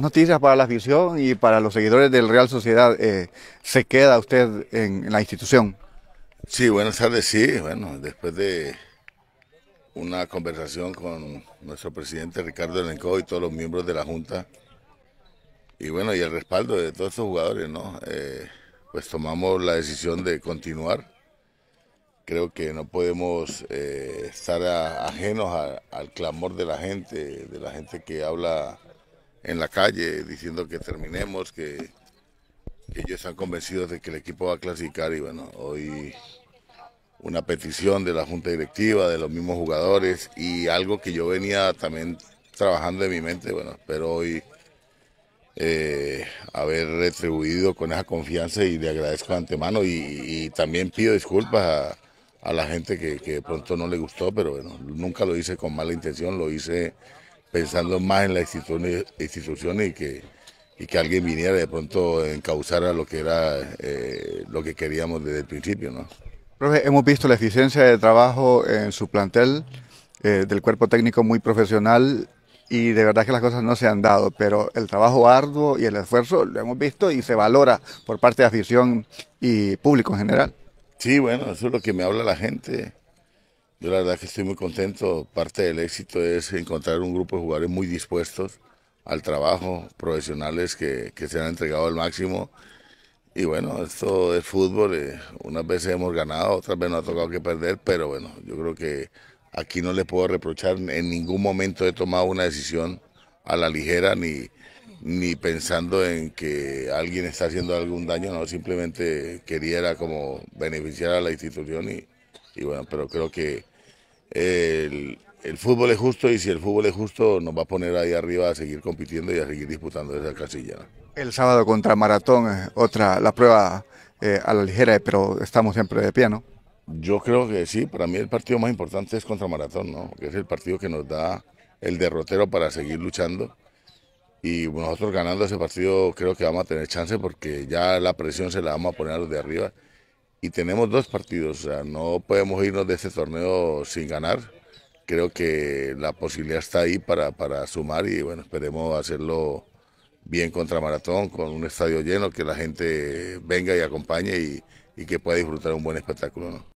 Noticias para la afición y para los seguidores del Real Sociedad. Eh, ¿Se queda usted en, la institución? Sí, buenas tardes. Sí, bueno, después de una conversación con nuestro presidente Ricardo Elenco y todos los miembros de la Junta, y bueno, y el respaldo de todos estos jugadores, ¿no? Eh, pues tomamos la decisión de continuar. Creo que no podemos eh, estar ajenos al clamor de la gente, de la gente que habla en la calle diciendo que terminemos, que, ellos están convencidos de que el equipo va a clasificar y bueno, hoy una petición de la junta directiva, de los mismos jugadores y algo que yo venía también trabajando en mi mente, bueno, espero hoy eh, haber retribuido con esa confianza y le agradezco de antemano y, también pido disculpas a, la gente que, que, de pronto no le gustó, pero bueno, nunca lo hice con mala intención, lo hice pensando más en las instituciones y que, que alguien viniera de pronto a lo que era eh, lo que queríamos desde el principio. ¿no? Profe, hemos visto la eficiencia de trabajo en su plantel, eh, del cuerpo técnico muy profesional y de verdad que las cosas no se han dado, pero el trabajo arduo y el esfuerzo lo hemos visto y se valora por parte de afición y público en general. Sí, bueno, eso es lo que me habla la gente. Yo la verdad que estoy muy contento. Parte del éxito es encontrar un grupo de jugadores muy dispuestos al trabajo, profesionales que, se han entregado al máximo. Y bueno, esto es fútbol. Eh, unas veces hemos ganado, otras veces nos ha tocado que perder, pero bueno, yo creo que aquí no le puedo reprochar. En ningún momento he tomado una decisión a la ligera ni, ni pensando en que alguien está haciendo algún daño, no, simplemente quería como beneficiar a la institución y, y bueno, pero creo que el, fútbol es justo y si el fútbol es justo nos va a poner ahí arriba a seguir compitiendo y a seguir disputando esa casilla. El sábado contra Maratón, es otra, la prueba eh, a la ligera, pero estamos siempre de pie, ¿no? Yo creo que sí, para mí el partido más importante es contra Maratón, ¿no? Que es el partido que nos da el derrotero para seguir luchando. Y nosotros ganando ese partido creo que vamos a tener chance porque ya la presión se la vamos a poner de arriba y tenemos dos partidos, o sea, no podemos irnos de este torneo sin ganar. Creo que la posibilidad está ahí para, para sumar y bueno, esperemos hacerlo bien contra Maratón, con un estadio lleno, que la gente venga y acompañe y, y que pueda disfrutar un buen espectáculo.